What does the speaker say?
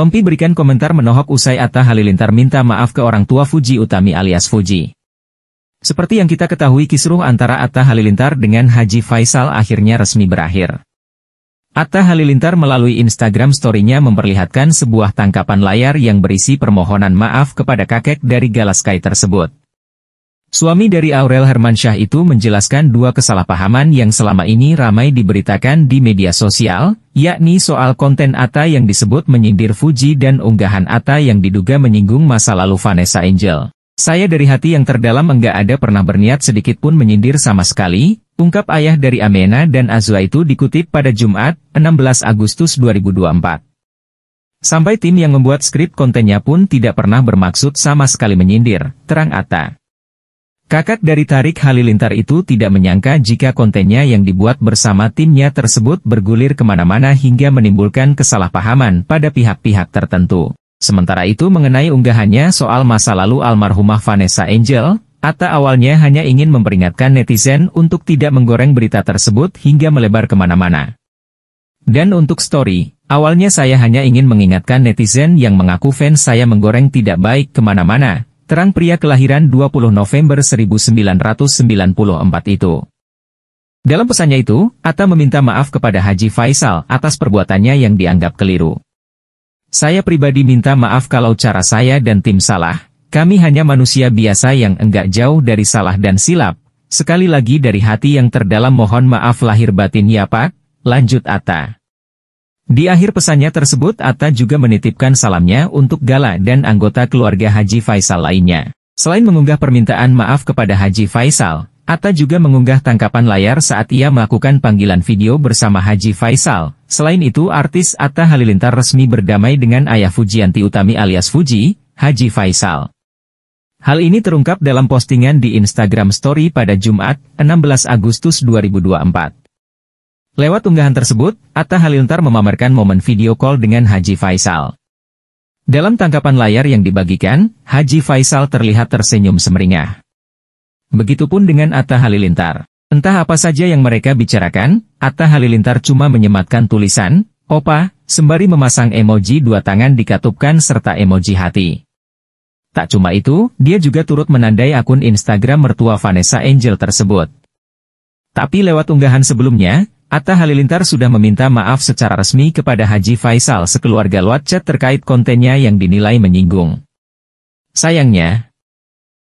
Tompi berikan komentar menohok usai Atta Halilintar minta maaf ke orang tua Fuji Utami alias Fuji. Seperti yang kita ketahui kisruh antara Atta Halilintar dengan Haji Faisal akhirnya resmi berakhir. Atta Halilintar melalui Instagram story-nya memperlihatkan sebuah tangkapan layar yang berisi permohonan maaf kepada kakek dari Galaskai tersebut. Suami dari Aurel Hermansyah itu menjelaskan dua kesalahpahaman yang selama ini ramai diberitakan di media sosial, yakni soal konten Atta yang disebut menyindir Fuji dan unggahan Atta yang diduga menyinggung masa lalu Vanessa Angel. Saya dari hati yang terdalam enggak ada pernah berniat sedikit pun menyindir sama sekali, ungkap ayah dari Amena dan Azwa itu dikutip pada Jumat, 16 Agustus 2024. Sampai tim yang membuat skrip kontennya pun tidak pernah bermaksud sama sekali menyindir, terang Atta. Kakak dari Tarik Halilintar itu tidak menyangka jika kontennya yang dibuat bersama timnya tersebut bergulir kemana-mana hingga menimbulkan kesalahpahaman pada pihak-pihak tertentu. Sementara itu mengenai unggahannya soal masa lalu almarhumah Vanessa Angel, Atta awalnya hanya ingin memperingatkan netizen untuk tidak menggoreng berita tersebut hingga melebar kemana-mana. Dan untuk story, awalnya saya hanya ingin mengingatkan netizen yang mengaku fans saya menggoreng tidak baik kemana-mana, terang pria kelahiran 20 November 1994 itu. Dalam pesannya itu, Atta meminta maaf kepada Haji Faisal atas perbuatannya yang dianggap keliru. Saya pribadi minta maaf kalau cara saya dan tim salah, kami hanya manusia biasa yang enggak jauh dari salah dan silap. Sekali lagi dari hati yang terdalam mohon maaf lahir batin ya Pak, lanjut Atta. Di akhir pesannya tersebut Atta juga menitipkan salamnya untuk Gala dan anggota keluarga Haji Faisal lainnya. Selain mengunggah permintaan maaf kepada Haji Faisal, Atta juga mengunggah tangkapan layar saat ia melakukan panggilan video bersama Haji Faisal. Selain itu artis Atta Halilintar resmi berdamai dengan ayah Fujianti Utami alias Fuji, Haji Faisal. Hal ini terungkap dalam postingan di Instagram Story pada Jumat, 16 Agustus 2024. Lewat unggahan tersebut, Atta Halilintar memamerkan momen video call dengan Haji Faisal. Dalam tangkapan layar yang dibagikan, Haji Faisal terlihat tersenyum semeringah. Begitupun dengan Atta Halilintar. Entah apa saja yang mereka bicarakan, Atta Halilintar cuma menyematkan tulisan, Opa, sembari memasang emoji dua tangan dikatupkan serta emoji hati. Tak cuma itu, dia juga turut menandai akun Instagram mertua Vanessa Angel tersebut. Tapi lewat unggahan sebelumnya, Atta Halilintar sudah meminta maaf secara resmi kepada Haji Faisal sekeluarga Luat Chat terkait kontennya yang dinilai menyinggung. Sayangnya,